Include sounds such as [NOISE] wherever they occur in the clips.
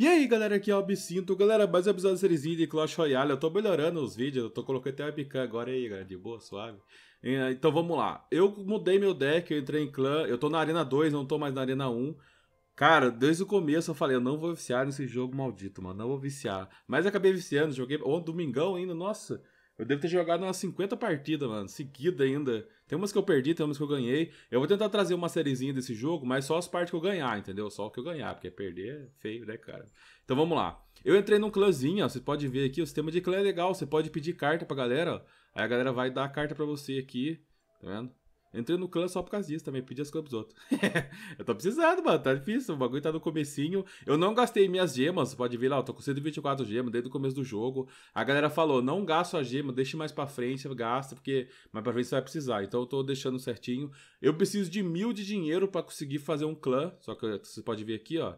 E aí galera, aqui é o Absinto, galera, mais um episódio da sériezinha de Clash Royale, eu tô melhorando os vídeos, eu tô colocando até a webcam agora aí, galera, de boa, suave. Ah, então vamos lá, eu mudei meu deck, eu entrei em clã, eu tô na Arena 2, não tô mais na Arena 1. Cara, desde o começo eu falei, eu não vou viciar nesse jogo maldito, mano, não vou viciar. Mas acabei viciando, joguei, ontem, domingão ainda, nossa... Eu devo ter jogado umas 50 partidas, mano, seguida ainda. Tem umas que eu perdi, tem umas que eu ganhei. Eu vou tentar trazer uma sériezinha desse jogo, mas só as partes que eu ganhar, entendeu? Só o que eu ganhar, porque perder é feio, né, cara? Então vamos lá. Eu entrei num clãzinho, ó, você pode ver aqui, o sistema de clã é legal, você pode pedir carta pra galera, ó. Aí a galera vai dar a carta pra você aqui, tá vendo? Entrei no clã só por causa disso também, pedi as coisas pros outros. [LAUGHS] eu tô precisando, mano, tá difícil, o bagulho tá no comecinho. Eu não gastei minhas gemas, pode ver lá, eu tô com 124 gemas desde o começo do jogo. A galera falou, não gasto a gema, deixe mais pra frente, gasta, porque mais pra frente você vai precisar. Então eu tô deixando certinho. Eu preciso de mil de dinheiro para conseguir fazer um clã, só que você pode ver aqui, ó.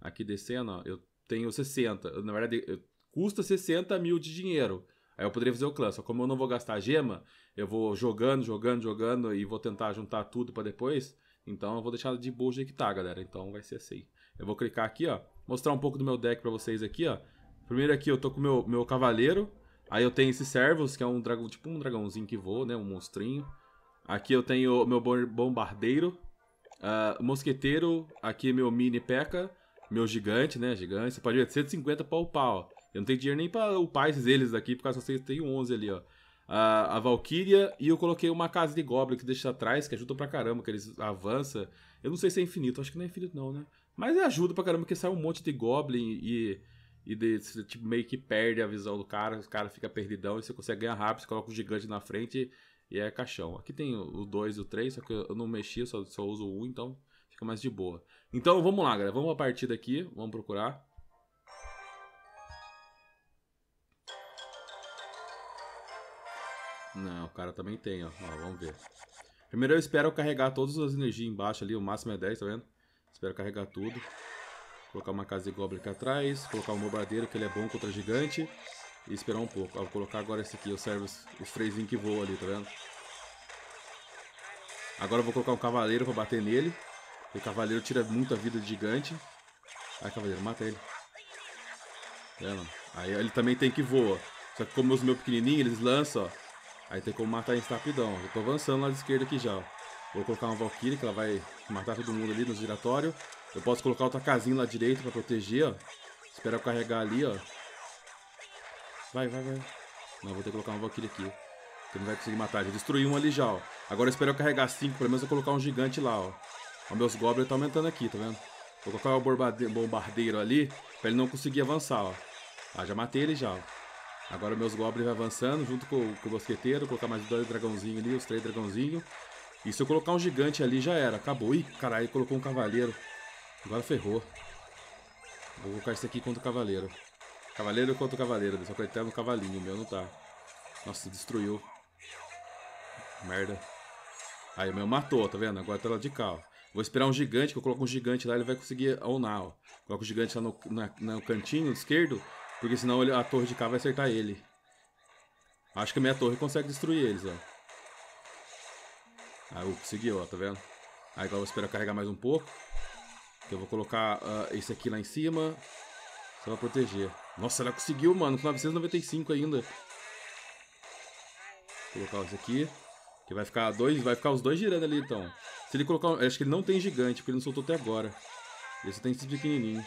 Aqui descendo, ó, eu tenho 60, na verdade custa 60 mil de dinheiro. Aí eu poderia fazer o clã, só como eu não vou gastar gema, eu vou jogando, jogando, jogando e vou tentar juntar tudo para depois. Então eu vou deixar de boa que tá, galera. Então vai ser assim. Eu vou clicar aqui, ó. Mostrar um pouco do meu deck para vocês aqui, ó. Primeiro aqui eu tô com o meu, meu cavaleiro. Aí eu tenho esse Servos, que é um dragão, tipo um dragãozinho que voa, né? Um monstrinho. Aqui eu tenho meu bombardeiro. Uh, mosqueteiro. Aqui meu mini peca, Meu gigante, né? Gigante. Você pode ver, 150 pau pau, ó. Eu não tenho dinheiro nem pra upar esses eles aqui, por causa que eu tenho 11 ali, ó. A, a Valkyria e eu coloquei uma casa de Goblin que deixa atrás, que ajuda pra caramba, que eles avançam. Eu não sei se é infinito, acho que não é infinito não, né? Mas ajuda pra caramba, porque sai um monte de Goblin e e desse tipo, meio que perde a visão do cara, o cara fica perdidão e você consegue ganhar rápido, você coloca o um gigante na frente e é caixão. Aqui tem o 2 e o 3, só que eu não mexi, só, só uso o um, 1, então fica mais de boa. Então vamos lá, galera, vamos pra partida aqui, vamos procurar. Não, o cara também tem, ó. ó vamos ver. Primeiro eu espero carregar todas as energias embaixo ali, o máximo é 10, tá vendo? Espero carregar tudo. Colocar uma casa de goblin aqui atrás, colocar um bombardeiro, que ele é bom contra gigante. E esperar um pouco. Ó, vou colocar agora esse aqui, eu servo os, os que voam ali, tá vendo? Agora eu vou colocar um cavaleiro pra bater nele. O cavaleiro tira muita vida de gigante. Ai, cavaleiro, mata ele. Tá vendo? Aí ele também tem que voar. Só que como os meus pequenininhos, eles lançam, ó. Aí tem como matar isso rapidão. Eu tô avançando lado esquerda aqui já. Vou colocar uma Valkyrie, que ela vai matar todo mundo ali no giratório. Eu posso colocar outra casinha lá direito pra proteger, ó. Espera eu carregar ali, ó. Vai, vai, vai. Não, vou ter que colocar uma Valkyrie aqui. Que não vai conseguir matar. Já destruí um ali já, ó. Agora espero eu carregar cinco, pelo menos eu colocar um gigante lá, ó. Ó, meus goblins tá aumentando aqui, tá vendo? Vou colocar o bombardeiro ali, pra ele não conseguir avançar, ó. Ah, já matei ele já, ó. Agora meus goblins vai avançando junto com, com o mosqueteiro. Colocar mais dois dragãozinhos ali, os três dragãozinhos. E se eu colocar um gigante ali, já era. Acabou. Ih, caralho, colocou um cavaleiro. Agora ferrou. Vou colocar isso aqui contra o cavaleiro. Cavaleiro contra o cavaleiro. Só que ele tá no cavalinho, meu não tá. Nossa, destruiu. Merda. Aí o meu matou, tá vendo? Agora tá lá de cá, ó. Vou esperar um gigante, que eu coloco um gigante lá, ele vai conseguir onar, ó. Coloco o gigante lá no, na, no cantinho esquerdo. Porque senão a torre de cá vai acertar ele. Acho que a minha torre consegue destruir eles, ó. Aí ah, eu consegui, ó, tá vendo? Aí agora eu vou esperar carregar mais um pouco. Eu vou colocar uh, esse aqui lá em cima. Só pra proteger. Nossa, ela conseguiu, mano. Com 995 ainda. Vou colocar esse aqui. Que vai ficar dois, vai ficar os dois girando ali, então. Se ele colocar... Acho que ele não tem gigante, porque ele não soltou até agora. Ele só tem esses pequenininhos.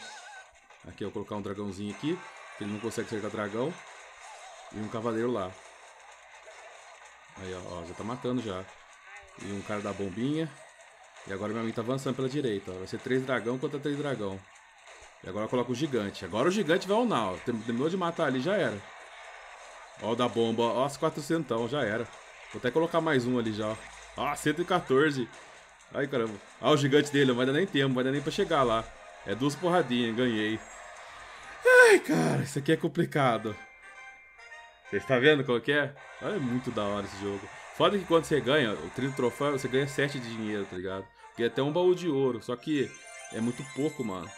Aqui, eu vou colocar um dragãozinho aqui que ele não consegue acertar dragão. E um cavaleiro lá. Aí, ó, já tá matando já. E um cara da bombinha. E agora meu amigo tá avançando pela direita. Ó. Vai ser três dragão contra três dragão. E agora coloca o gigante. Agora o gigante vai ao nau. Terminou de matar ali, já era. Ó o da bomba. Ó as 400, já era. Vou até colocar mais um ali já. Ó, 114. Ah, Ai, caramba. Ó ah, o gigante dele. Não vai dar nem tempo, não vai dar nem pra chegar lá. É duas porradinhas, ganhei. Ai, cara, isso aqui é complicado. Você está vendo qual que é? Olha, é muito da hora esse jogo. Foda que quando você ganha o trilho troféu, você ganha 7 de dinheiro, tá ligado? E é até um baú de ouro, só que é muito pouco, mano.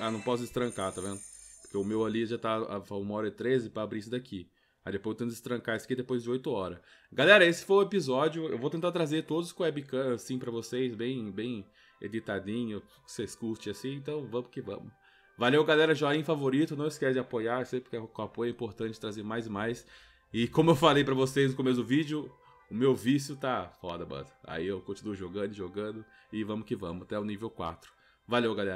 Ah, não posso destrancar, tá vendo? Porque o meu ali já tá ah, a 1 hora e 13 pra abrir isso daqui. Aí depois eu tento destrancar isso aqui depois de 8 horas. Galera, esse foi o episódio. Eu vou tentar trazer todos com webcam assim pra vocês, bem, bem editadinho, que vocês curtem assim. Então vamos que vamos. Valeu, galera. Joinha favorito. Não esquece de apoiar, sempre que com apoio é importante trazer mais e mais. E como eu falei para vocês no começo do vídeo, o meu vício tá foda, mano. Aí eu continuo jogando, jogando e vamos que vamos, até o nível 4. Valeu, galera.